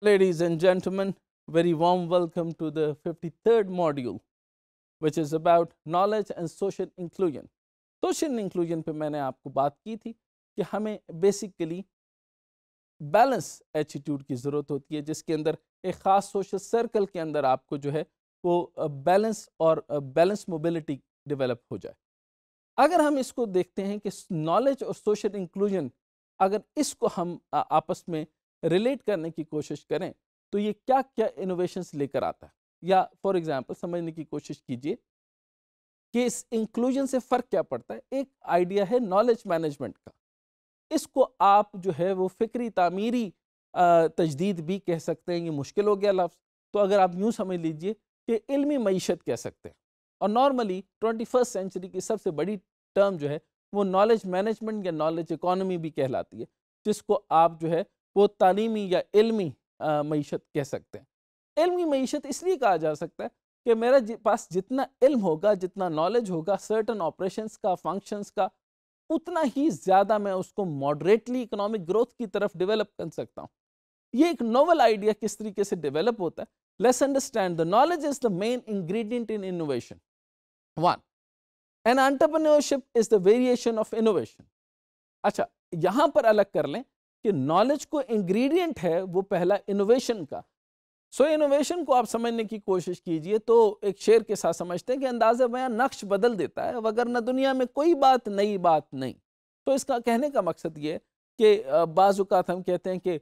Ladies and gentlemen, very warm welcome to the 53rd module, which is about knowledge and social inclusion. Social inclusion पे मैंने आपको बात की थी कि हमें basically बैलेंस एटीट्यूड की ज़रूरत होती है जिसके अंदर एक ख़ास सोशल सर्कल के अंदर आपको जो है वो बैलेंस और बैलेंस मोबिलिटी डेवलप हो जाए अगर हम इसको देखते हैं कि नॉलेज और सोशल इंक्लूजन अगर इसको हम आपस में रिलेट करने की कोशिश करें तो ये क्या क्या इनोवेशंस लेकर आता है या फॉर एग्जांपल समझने की कोशिश कीजिए कि इस इंक्लूजन से फ़र्क क्या पड़ता है एक आइडिया है नॉलेज मैनेजमेंट का इसको आप जो है वो फ़िक्री तामीरी तजदीद भी कह सकते हैं ये मुश्किल हो गया लफ्ज़ तो अगर आप यूँ समझ लीजिए कि इल्मी मीशत कह सकते हैं और नॉर्मली ट्वेंटी फर्स्ट सेंचुरी की सबसे बड़ी टर्म जो है वो नॉलेज मैनेजमेंट या नॉलेज इकॉनमी भी कहलाती है जिसको आप जो है वो तालीमी या इल्मी मीशत कह सकते हैं इल्मी मीशत इसलिए कहा जा सकता है कि मेरा पास जितना इल्म होगा जितना नॉलेज होगा सर्टन ऑपरेशंस का फंक्शंस का उतना ही ज़्यादा मैं उसको मॉडरेटली इकोनॉमिक ग्रोथ की तरफ डेवलप कर सकता हूँ ये एक नोवल आइडिया किस तरीके से डेवलप होता है let's understand the knowledge is the main ingredient in innovation one an entrepreneurship is the variation of innovation अच्छा यहां पर अलग कर लें कि नॉलेज को इंग्रेडिएंट है वो पहला इनोवेशन का सो so, इनोवेशन को आप समझने की कोशिश कीजिए तो एक शेर के साथ समझते हैं कि अंदाज बयां नक्श बदल देता है न दुनिया में कोई बात नई बात नहीं तो इसका कहने का मकसद ये कि बाज़ात हम कहते हैं कि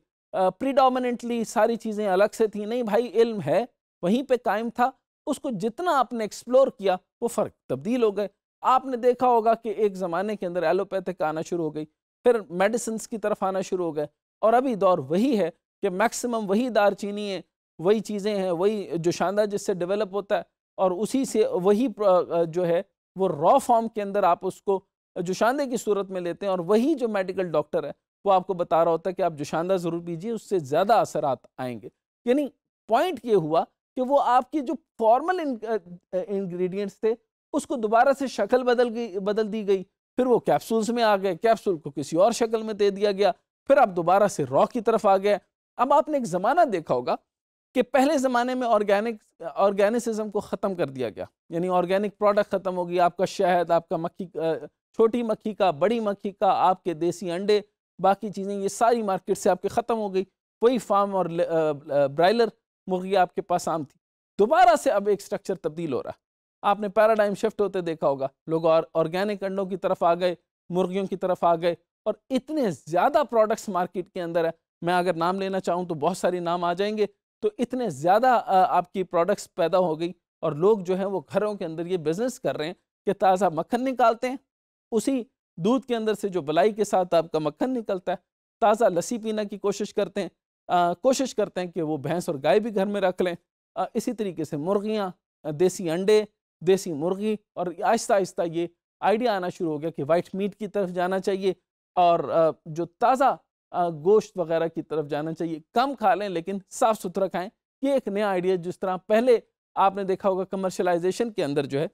प्रीडोमिनेंटली सारी चीज़ें अलग से थी नहीं भाई इल्म है वहीं पे कायम था उसको जितना आपने एक्सप्लोर किया वो फ़र्क तब्दील हो गए आपने देखा होगा कि एक ज़माने के अंदर एलोपैथिक आना शुरू हो गई फिर मेडिसिन की तरफ आना शुरू हो गए और अभी दौर वही है कि मैक्सिमम वही चीनी है वही चीज़ें हैं वही शानदार जिससे डेवलप होता है और उसी से वही जो है वो रॉ फॉर्म के अंदर आप उसको जुशांदे की सूरत में लेते हैं और वही जो मेडिकल डॉक्टर है वो आपको बता रहा होता है कि आप जुशांदा ज़रूर पीजिए उससे ज़्यादा असर आएंगे यानी पॉइंट ये हुआ कि वो आपकी जो फॉर्मल इंग्रेडिएंट्स थे उसको दोबारा से शक्ल बदल गई बदल दी गई फिर वो कैप्सूल्स में आ गए कैप्सूल को किसी और शक्ल में दे दिया गया फिर आप दोबारा से रॉ की तरफ आ गए अब आपने एक ज़माना देखा होगा कि पहले ज़माने में ऑर्गेनिक ऑर्गेनिसिज्म को ख़त्म कर दिया गया यानी ऑर्गेनिक प्रोडक्ट ख़त्म हो गया आपका शहद आपका मक्खी छोटी मक्खी का बड़ी मक्खी का आपके देसी अंडे बाकी चीज़ें ये सारी मार्केट से आपके ख़त्म हो गई वही फार्म और ब्रायलर मुर्गी आपके पास आम थी दोबारा से अब एक स्ट्रक्चर तब्दील हो रहा है आपने पैराडाइम शिफ्ट होते देखा होगा लोग और ऑर्गेनिक अंडों की तरफ आ गए मुर्गियों की तरफ आ गए और इतने ज़्यादा प्रोडक्ट्स मार्केट के अंदर है मैं अगर नाम लेना चाहूँ तो बहुत सारे नाम आ जाएंगे तो इतने ज़्यादा आपकी प्रोडक्ट्स पैदा हो गई और लोग जो हैं वो घरों के अंदर ये बिज़नेस कर रहे हैं कि ताज़ा मक्खन निकालते हैं उसी दूध के अंदर से जो बलाई के साथ आपका मक्खन निकलता है ताज़ा लस्सी पीने की कोशिश करते हैं आ, कोशिश करते हैं कि वो भैंस और गाय भी घर में रख लें आ, इसी तरीके से मुर्गियाँ देसी अंडे देसी मुर्गी और आहिस्ता आहिस्ता ये आइडिया आना शुरू हो गया कि वाइट मीट की तरफ जाना चाहिए और जो ताज़ा गोश्त वगैरह की तरफ जाना चाहिए कम खा लें लेकिन साफ़ सुथरा खाएं ये एक नया आइडिया जिस तरह पहले आपने देखा होगा कमर्शलाइजेशन के अंदर जो है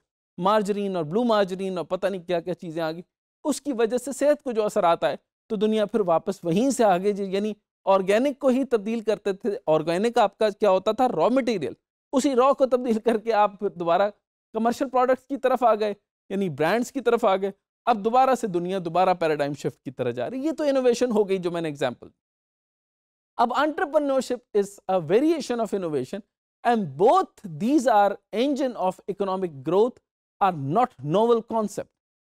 मार्जरीन और ब्लू मार्जरीन और पता नहीं क्या क्या चीज़ें आ गई उसकी वजह से सेहत को जो असर आता है तो दुनिया फिर वापस वहीं से आगे यानी ऑर्गेनिक को ही तब्दील करते थे ऑर्गेनिक आपका क्या होता था रॉ मटेरियल उसी रॉ को तब्दील करके आप फिर दोबारा कमर्शियल प्रोडक्ट्स की तरफ आ गए यानी ब्रांड्स की तरफ आ गए अब दोबारा से दुनिया दोबारा पैराडाइम शिफ्ट की तरह जा रही है ये तो इनोवेशन हो गई जो मैंने एग्जाम्पल अब entrepreneurship is a variation of innovation and both these are engine of economic growth are not novel concept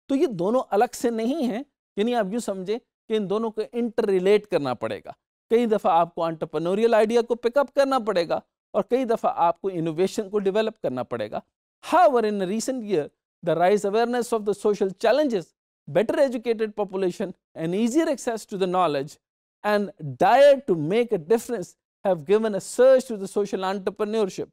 तो ये दोनों अलग से नहीं है यानी आप यूँ समझें कि इन दोनों को इंटर रिलेट करना पड़ेगा कई दफ़ा आपको एंटरप्रेन्योरियल आइडिया को पिकअप करना पड़ेगा और कई दफ़ा आपको इनोवेशन को डेवलप करना पड़ेगा However, in recent years, the rise awareness of the social challenges, better educated population and easier access to the knowledge and desire to make a difference have given a surge to the social entrepreneurship.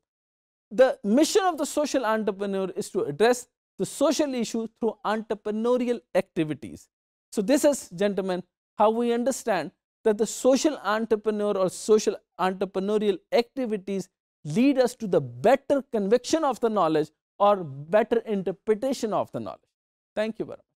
The mission of the social entrepreneur is to address the social issue through entrepreneurial activities. So, this is gentlemen how we understand that the social entrepreneur or social entrepreneurial activities lead us to the better conviction of the knowledge or better interpretation of the knowledge. Thank you very much.